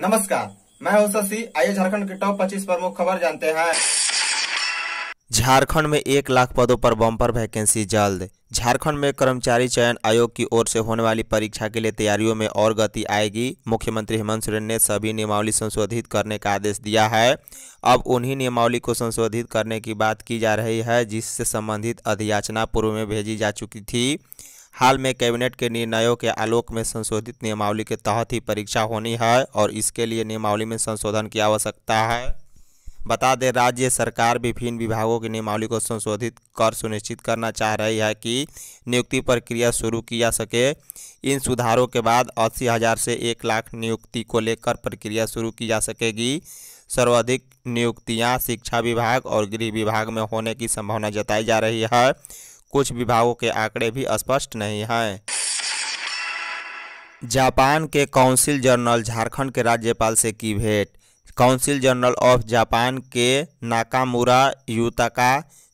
नमस्कार मैं हूं शशि आइए झारखंड के टॉप 25 प्रमुख खबर जानते हैं झारखंड में एक लाख पदों पर बम्पर वैकेंसी जल्द झारखंड में कर्मचारी चयन आयोग की ओर से होने वाली परीक्षा के लिए तैयारियों में और गति आएगी मुख्यमंत्री हेमंत सोरेन ने सभी नियमावली संशोधित करने का आदेश दिया है अब उन्हीं नियमावली को संशोधित करने की बात की जा रही है जिससे संबंधित अधियाचना पूर्व में भेजी जा चुकी थी हाल में कैबिनेट के निर्णयों के आलोक में संशोधित नियमावली के तहत ही परीक्षा होनी है और इसके लिए नियमावली में संशोधन की आवश्यकता है बता दें राज्य सरकार विभिन्न विभागों की नियमावली को संशोधित कर सुनिश्चित करना चाह रही है कि नियुक्ति प्रक्रिया शुरू की जा सके इन सुधारों के बाद अस्सी हज़ार से एक लाख नियुक्ति को लेकर प्रक्रिया शुरू की जा सकेगी सर्वाधिक नियुक्तियां शिक्षा विभाग और गृह विभाग में होने की संभावना जताई जा रही है कुछ विभागों के आंकड़े भी स्पष्ट नहीं हैं जापान के काउंसिल जनरल झारखंड के राज्यपाल से की भेंट काउंसिल जनरल ऑफ जापान के नाकामुरा युताका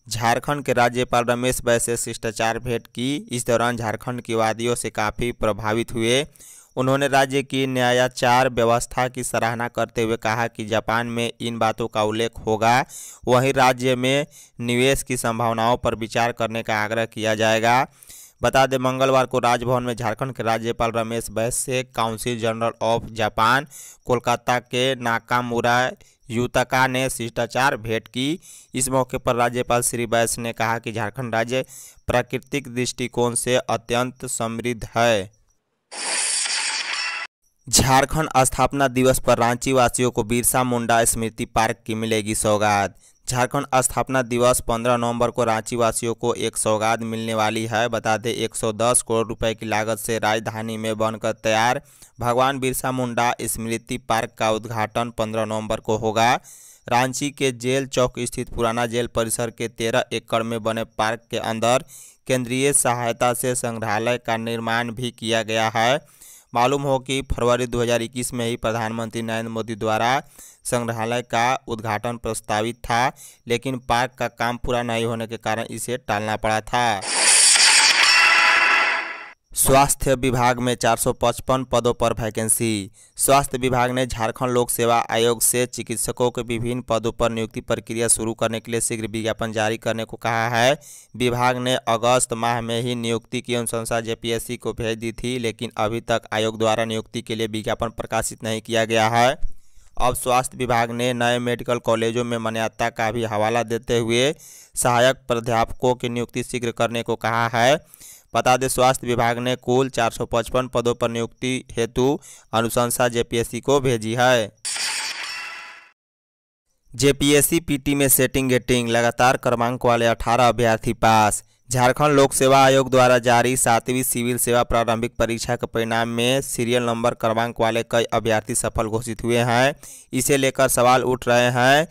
झारखंड के राज्यपाल रमेश बैसे शिष्टाचार भेंट की इस दौरान झारखंड की वादियों से काफ़ी प्रभावित हुए उन्होंने राज्य की न्यायाचार व्यवस्था की सराहना करते हुए कहा कि जापान में इन बातों का उल्लेख होगा वहीं राज्य में निवेश की संभावनाओं पर विचार करने का आग्रह किया जाएगा बता दें मंगलवार को राजभवन में झारखंड के राज्यपाल रमेश बैस से council general of Japan Kolkata के नाकामुरा युतका ने शिष्टाचार भेंट की इस मौके पर राज्यपाल श्री बैस ने कहा कि झारखंड राज्य प्राकृतिक दृष्टिकोण से अत्यंत समृद्ध है झारखंड स्थापना दिवस पर रांची वासियों को बिरसा मुंडा स्मृति पार्क की मिलेगी सौगात झारखंड स्थापना दिवस 15 नवंबर को रांची वासियों को एक सौगात मिलने वाली है बता दें 110 करोड़ रुपए की लागत से राजधानी में बनकर तैयार भगवान बिरसा मुंडा स्मृति पार्क का उद्घाटन 15 नवंबर को होगा रांची के जेल चौक स्थित पुराना जेल परिसर के तेरह एकड़ में बने पार्क के अंदर केंद्रीय सहायता से संग्रहालय का निर्माण भी किया गया है मालूम हो कि फरवरी 2021 में ही प्रधानमंत्री नरेंद्र मोदी द्वारा संग्रहालय का उद्घाटन प्रस्तावित था लेकिन पार्क का काम पूरा नहीं होने के कारण इसे टालना पड़ा था स्वास्थ्य विभाग में 455 पदों पर वैकेंसी स्वास्थ्य विभाग ने झारखंड लोक सेवा आयोग से चिकित्सकों के विभिन्न पदों पर नियुक्ति प्रक्रिया शुरू करने के लिए शीघ्र विज्ञापन जारी करने को कहा है विभाग ने अगस्त माह में ही नियुक्ति की अनुशंसा जेपीएससी को भेज दी थी लेकिन अभी तक आयोग द्वारा नियुक्ति के लिए विज्ञापन प्रकाशित नहीं किया गया है अब स्वास्थ्य विभाग ने नए मेडिकल कॉलेजों में मान्यता का भी हवाला देते हुए सहायक प्राध्यापकों की नियुक्ति शीघ्र करने को कहा है बता दें स्वास्थ्य विभाग ने कुल 455 पदों पर नियुक्ति हेतु अनुशंसा जेपीएससी को भेजी है जेपीएससी पीटी में सेटिंग गेटिंग लगातार क्रमांक वाले 18 अभ्यर्थी पास झारखंड लोक सेवा आयोग द्वारा जारी सातवीं सिविल सेवा प्रारंभिक परीक्षा के परिणाम में सीरियल नंबर क्रमांक वाले कई अभ्यर्थी सफल घोषित हुए हैं इसे लेकर सवाल उठ रहे हैं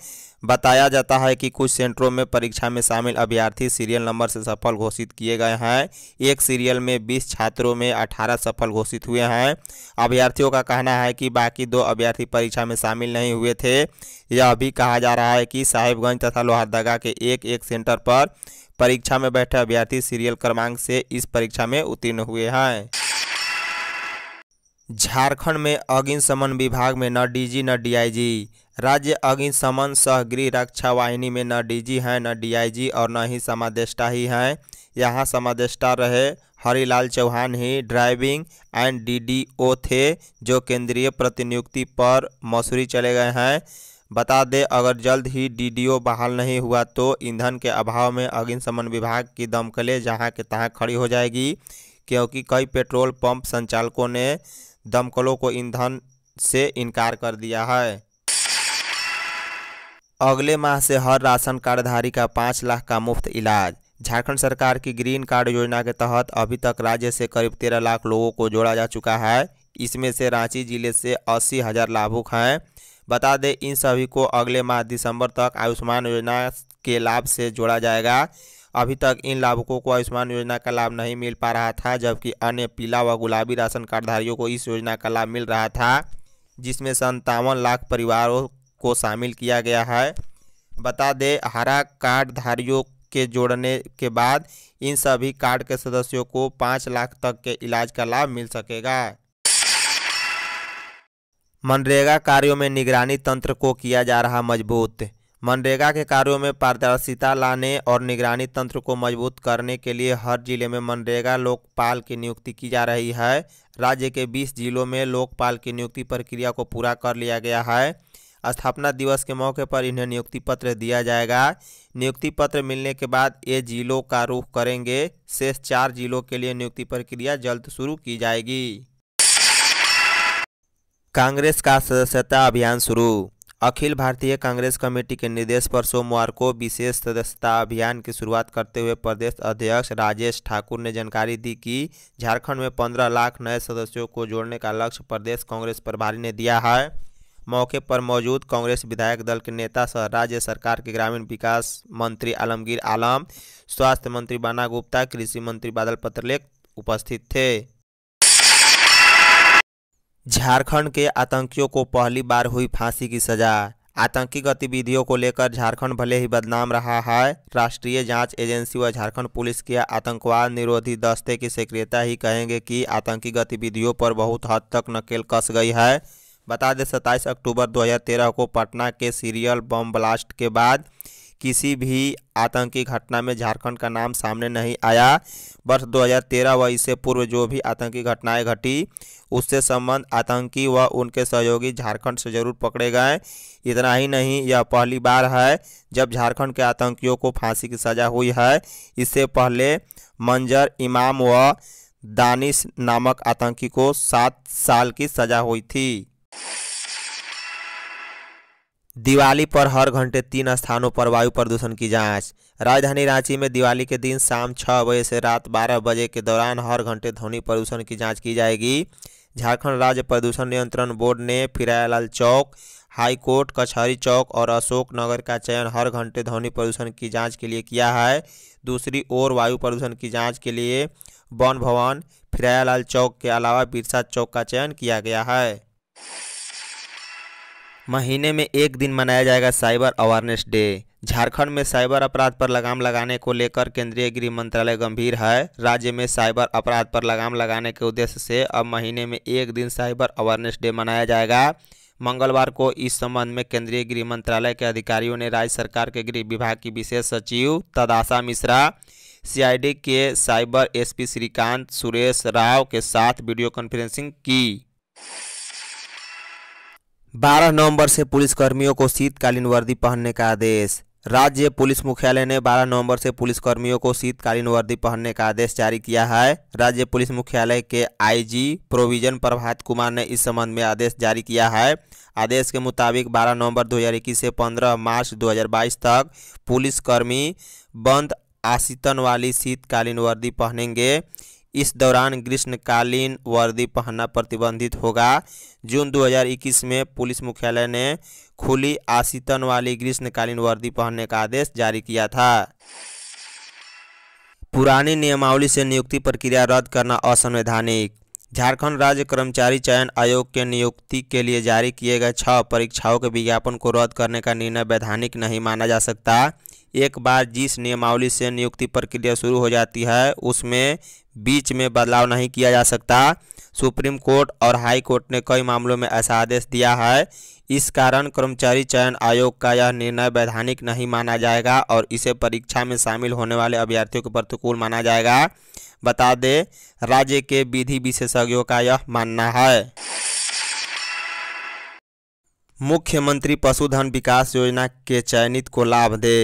बताया जाता है कि कुछ सेंटरों में परीक्षा में शामिल अभ्यर्थी सीरियल नंबर से सफल घोषित किए गए हैं एक सीरियल में 20 छात्रों में 18 सफल घोषित हुए हैं अभ्यर्थियों का कहना है कि बाकी दो अभ्यर्थी परीक्षा में शामिल नहीं हुए थे यह भी कहा जा रहा है कि साहिबगंज तथा लोहरदगा के एक एक सेंटर पर परीक्षा में बैठे अभ्यर्थी सीरियल क्रमांक से इस परीक्षा में उत्तीर्ण हुए हैं झारखंड में अग्निशमन विभाग में न डीजी न डीआईजी राज्य अग्निशमन सह गृह रक्षा वाहिनी में न डीजी हैं न डीआईजी और न ही समादेष्टा ही हैं यहाँ समादेष्टा रहे हरिलाल चौहान ही ड्राइविंग एंड डीडीओ थे जो केंद्रीय प्रतिनियुक्ति पर मसूरी चले गए हैं बता दें अगर जल्द ही डीडीओ बहाल नहीं हुआ तो ईंधन के अभाव में अग्निशमन विभाग की दमकलें जहाँ के तहाँ खड़ी हो जाएगी क्योंकि कई पेट्रोल पंप संचालकों ने दमकलों को ईंधन से इनकार कर दिया है अगले माह से हर राशन कार्डधारी का पाँच लाख का मुफ्त इलाज झारखंड सरकार की ग्रीन कार्ड योजना के तहत अभी तक राज्य से करीब तेरह लाख लोगों को जोड़ा जा चुका है इसमें से रांची जिले से अस्सी हज़ार लाभुक हैं बता दें इन सभी को अगले माह दिसंबर तक आयुष्मान योजना के लाभ से जोड़ा जाएगा अभी तक इन लाभुकों को आयुष्मान योजना का लाभ नहीं मिल पा रहा था जबकि अन्य पीला व गुलाबी राशन कार्डधारियों को इस योजना का लाभ मिल रहा था जिसमें संतावन लाख परिवारों को शामिल किया गया है बता दें हरा कार्डधारियों के जोड़ने के बाद इन सभी कार्ड के सदस्यों को पाँच लाख तक के इलाज का लाभ मिल सकेगा मनरेगा कार्यों में निगरानी तंत्र को किया जा रहा मजबूत मनरेगा के कार्यों में पारदर्शिता लाने और निगरानी तंत्र को मजबूत करने के लिए हर जिले में मनरेगा लोकपाल की नियुक्ति की जा रही है राज्य के 20 जिलों में लोकपाल की नियुक्ति प्रक्रिया को पूरा कर लिया गया है स्थापना दिवस के मौके पर इन्हें नियुक्ति पत्र दिया जाएगा नियुक्ति पत्र मिलने के बाद ये जिलों का रुख करेंगे शेष चार जिलों के लिए नियुक्ति प्रक्रिया जल्द शुरू की जाएगी कांग्रेस का सदस्यता अभियान शुरू अखिल भारतीय कांग्रेस कमेटी के निर्देश पर सोमवार को विशेष सदस्यता अभियान की शुरुआत करते हुए प्रदेश अध्यक्ष राजेश ठाकुर ने जानकारी दी कि झारखंड में 15 लाख नए सदस्यों को जोड़ने का लक्ष्य प्रदेश कांग्रेस प्रभारी ने दिया है मौके पर मौजूद कांग्रेस विधायक दल के नेता सह राज्य सरकार के ग्रामीण विकास मंत्री आलमगीर आलम स्वास्थ्य मंत्री बाना गुप्ता कृषि मंत्री बादल पत्रलेख उपस्थित थे झारखंड के आतंकियों को पहली बार हुई फांसी की सजा आतंकी गतिविधियों को लेकर झारखंड भले ही बदनाम रहा है राष्ट्रीय जांच एजेंसी व झारखंड पुलिस के आतंकवाद निरोधी दस्ते की सक्रियता ही कहेंगे कि आतंकी गतिविधियों पर बहुत हद तक नकेल कस गई है बता दें 27 अक्टूबर 2013 को पटना के सीरियल बम ब्लास्ट के बाद किसी भी आतंकी घटना में झारखंड का नाम सामने नहीं आया वर्ष 2013 व इससे पूर्व जो भी आतंकी घटनाएं घटी उससे संबंध आतंकी व उनके सहयोगी झारखंड से जरूर पकड़े गए इतना ही नहीं यह पहली बार है जब झारखंड के आतंकियों को फांसी की सज़ा हुई है इससे पहले मंजर इमाम व दानिश नामक आतंकी को सात साल की सज़ा हुई थी दिवाली पर हर घंटे तीन स्थानों पर वायु प्रदूषण की जांच राजधानी रांची में दिवाली के दिन शाम छः बजे से रात बारह बजे के दौरान हर घंटे ध्वनि प्रदूषण की जांच की जाएगी झारखंड राज्य प्रदूषण नियंत्रण बोर्ड ने फिरायालाल चौक हाई कोर्ट कचहरी चौक और अशोक नगर का चयन हर घंटे ध्वनि प्रदूषण की जाँच के लिए किया है दूसरी ओर वायु प्रदूषण की जाँच के लिए वन भवन फिरायालाल चौक के अलावा बिरसा चौक का चयन किया गया है महीने में एक दिन मनाया जाएगा साइबर अवेयरनेस डे झारखंड में साइबर अपराध पर लगाम लगाने को लेकर केंद्रीय गृह मंत्रालय गंभीर है राज्य में साइबर अपराध पर लगाम लगाने के उद्देश्य से अब महीने में एक दिन साइबर अवेयरनेस डे मनाया जाएगा मंगलवार को इस संबंध में केंद्रीय गृह मंत्रालय के अधिकारियों ने राज्य सरकार के गृह विभाग की विशेष सचिव तदाशा मिश्रा सीआईडी के साइबर एसपी श्रीकांत सुरेश राव के साथ वीडियो कॉन्फ्रेंसिंग की 12 नवंबर से पुलिसकर्मियों को शीतकालीन वर्दी पहनने का आदेश राज्य पुलिस मुख्यालय ने 12 नवंबर से पुलिसकर्मियों को शीतकालीन वर्दी पहनने का आदेश जारी किया है राज्य पुलिस मुख्यालय के आईजी प्रोविजन प्रभात कुमार ने इस संबंध में आदेश जारी किया है आदेश के मुताबिक 12 नवंबर 2021 से 15 मार्च 2022 तक पुलिसकर्मी बंद आशीतन वाली शीतकालीन वर्दी पहनेंगे इस दौरान ग्रीष्मकालीन वर्दी पहनना प्रतिबंधित होगा जून 2021 में पुलिस मुख्यालय ने खुली आशीतन वाली ग्रीष्मकालीन वर्दी पहनने का आदेश जारी किया था पुरानी नियमावली से नियुक्ति प्रक्रिया रद्द करना असंवैधानिक झारखंड राज्य कर्मचारी चयन आयोग के नियुक्ति के लिए जारी किए गए छह परीक्षाओं के विज्ञापन को रद्द करने का निर्णय वैधानिक नहीं माना जा सकता एक बार जिस नियमावली से नियुक्ति प्रक्रिया शुरू हो जाती है उसमें बीच में बदलाव नहीं किया जा सकता सुप्रीम कोर्ट और हाई कोर्ट ने कई मामलों में ऐसा आदेश दिया है इस कारण कर्मचारी चयन आयोग का यह निर्णय वैधानिक नहीं माना जाएगा और इसे परीक्षा में शामिल होने वाले अभ्यर्थियों के प्रतिकूल माना जाएगा बता दें राज्य के विधि विशेषज्ञों का यह मानना है मुख्यमंत्री पशुधन विकास योजना के चयनित को लाभ दे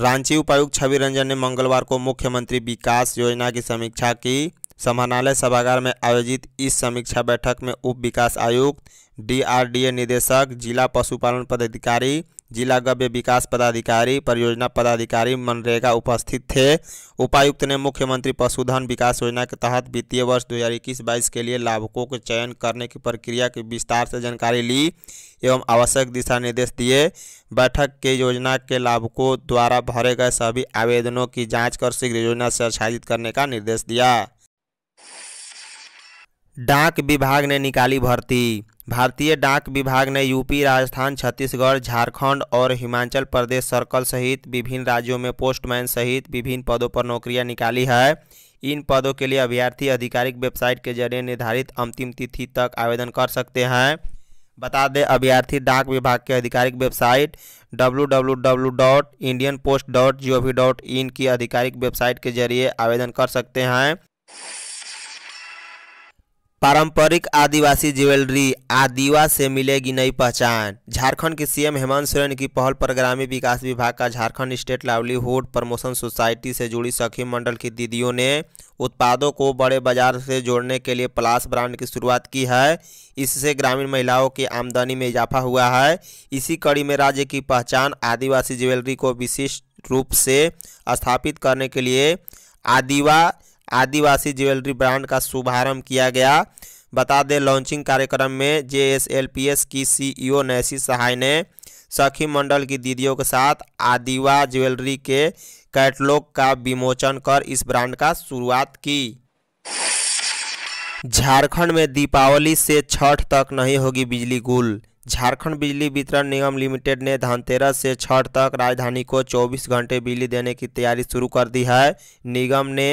रांची उपायुक्त छवि रंजन ने मंगलवार को मुख्यमंत्री विकास योजना की समीक्षा की समाहरणालय सभागार में आयोजित इस समीक्षा बैठक में उप विकास आयुक्त डीआरडीए निदेशक जिला पशुपालन पदाधिकारी जिला गव्य विकास पदाधिकारी परियोजना पदाधिकारी मनरेगा उपस्थित थे उपायुक्त ने मुख्यमंत्री पशुधन विकास योजना के तहत वित्तीय वर्ष 2021 हज़ार के लिए लाभकों के चयन करने की प्रक्रिया की विस्तार से जानकारी ली एवं आवश्यक दिशा निर्देश दिए बैठक के योजना के लाभकों द्वारा भरे गए सभी आवेदनों की जाँच कर शीघ्र योजना से आच्छादित करने का निर्देश दिया डाक विभाग ने निकाली भर्ती भारतीय डाक विभाग ने यूपी राजस्थान छत्तीसगढ़ झारखंड और हिमाचल प्रदेश सर्कल सहित विभिन्न राज्यों में पोस्टमैन सहित विभिन्न पदों पर नौकरियां निकाली है इन पदों के लिए अभ्यर्थी आधिकारिक वेबसाइट के जरिए निर्धारित अंतिम तिथि तक आवेदन कर सकते हैं बता दें अभ्यर्थी डाक विभाग के आधिकारिक वेबसाइट डब्ल्यू की आधिकारिक वेबसाइट के जरिए आवेदन कर सकते हैं पारंपरिक आदिवासी ज्वेलरी आदिवा से मिलेगी नई पहचान झारखंड के सीएम हेमंत सोरेन की पहल पर ग्रामीण विकास विभाग का Jharkhand state livelihood promotion society से जुड़ी सखी मंडल की दीदियों ने उत्पादों को बड़े बाजार से जोड़ने के लिए प्लास ब्रांड की शुरुआत की है इससे ग्रामीण महिलाओं की आमदनी में इजाफा हुआ है इसी कड़ी में राज्य की पहचान आदिवासी ज्वेलरी को विशिष्ट रूप से स्थापित करने के लिए आदिवा आदिवासी ज्वेलरी ब्रांड का शुभारंभ किया गया बता दें लॉन्चिंग कार्यक्रम में एस की सीईओ नैसी सहाय ने सखी मंडल की दीदियों के साथ आदिवा ज्वेलरी के कैटलॉग का विमोचन कर इस ब्रांड का शुरुआत की झारखंड में दीपावली से छठ तक नहीं होगी बिजली गुल झारखंड बिजली वितरण निगम लिमिटेड ने धनतेरस से छठ तक राजधानी को 24 घंटे बिजली देने की तैयारी शुरू कर दी है निगम ने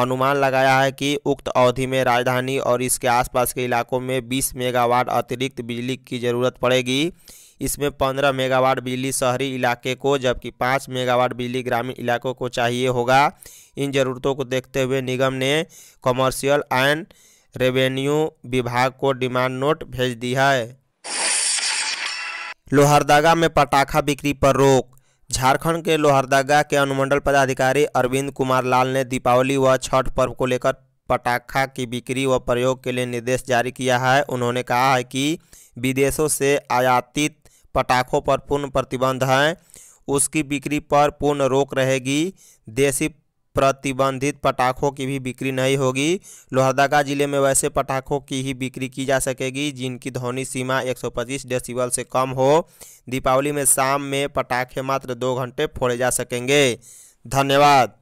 अनुमान लगाया है कि उक्त अवधि में राजधानी और इसके आसपास के इलाकों में 20 मेगावाट अतिरिक्त बिजली की जरूरत पड़ेगी इसमें 15 मेगावाट बिजली शहरी इलाके को जबकि 5 मेगावाट बिजली ग्रामीण इलाकों को चाहिए होगा इन जरूरतों को देखते हुए निगम ने कॉमर्शियल एंड रेवेन्यू विभाग को डिमांड नोट भेज दी है लोहरदगा में पटाखा बिक्री पर रोक झारखंड के लोहरदगा के अनुमंडल पदाधिकारी अरविंद कुमार लाल ने दीपावली व छठ पर्व को लेकर पटाखा की बिक्री व प्रयोग के लिए निर्देश जारी किया है उन्होंने कहा है कि विदेशों से आयातित पटाखों पर पूर्ण प्रतिबंध हैं उसकी बिक्री पर पूर्ण रोक रहेगी देसी प्रतिबंधित पटाखों की भी बिक्री नहीं होगी लोहरदगा जिले में वैसे पटाखों की ही बिक्री की जा सकेगी जिनकी ध्वनि सीमा 125 डेसिबल से कम हो दीपावली में शाम में पटाखे मात्र दो घंटे फोड़े जा सकेंगे धन्यवाद